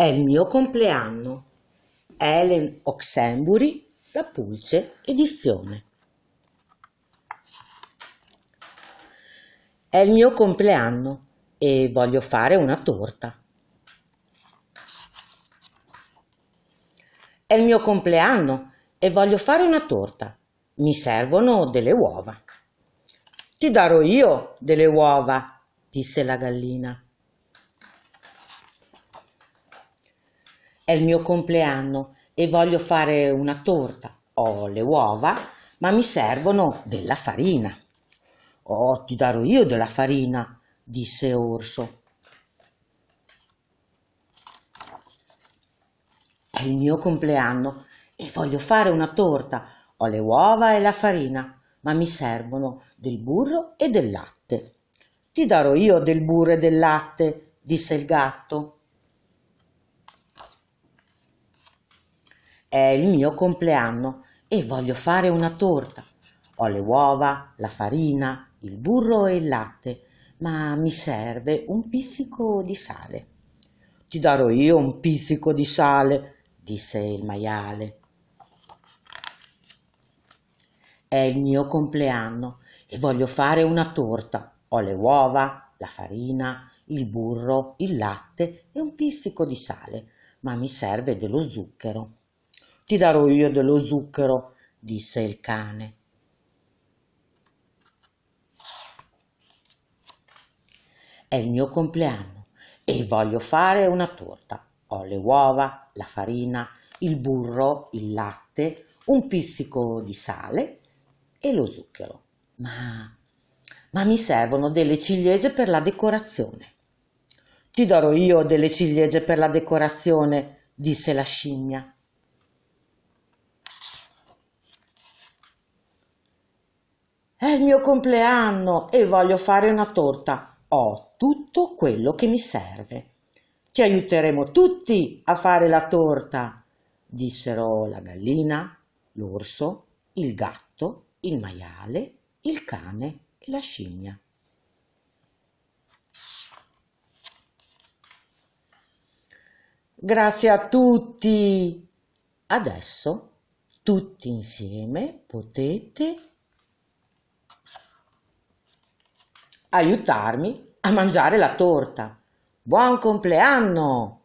È il mio compleanno. Ellen Oxenbury, La Pulce Edizione. È il mio compleanno e voglio fare una torta. È il mio compleanno e voglio fare una torta. Mi servono delle uova. Ti darò io delle uova, disse la gallina. È il mio compleanno e voglio fare una torta. Ho le uova, ma mi servono della farina. Oh, ti darò io della farina, disse Orso. È il mio compleanno e voglio fare una torta. Ho le uova e la farina, ma mi servono del burro e del latte. Ti darò io del burro e del latte, disse il gatto. È il mio compleanno e voglio fare una torta. Ho le uova, la farina, il burro e il latte, ma mi serve un pizzico di sale. Ti darò io un pizzico di sale, disse il maiale. È il mio compleanno e voglio fare una torta. Ho le uova, la farina, il burro, il latte e un pizzico di sale, ma mi serve dello zucchero ti darò io dello zucchero, disse il cane. È il mio compleanno e voglio fare una torta. Ho le uova, la farina, il burro, il latte, un pizzico di sale e lo zucchero. Ma, ma mi servono delle ciliegie per la decorazione. Ti darò io delle ciliegie per la decorazione, disse la scimmia. È il mio compleanno e voglio fare una torta. Ho tutto quello che mi serve. Ci aiuteremo tutti a fare la torta, dissero la gallina, l'orso, il gatto, il maiale, il cane e la scimmia. Grazie a tutti! Adesso tutti insieme potete aiutarmi a mangiare la torta. Buon compleanno!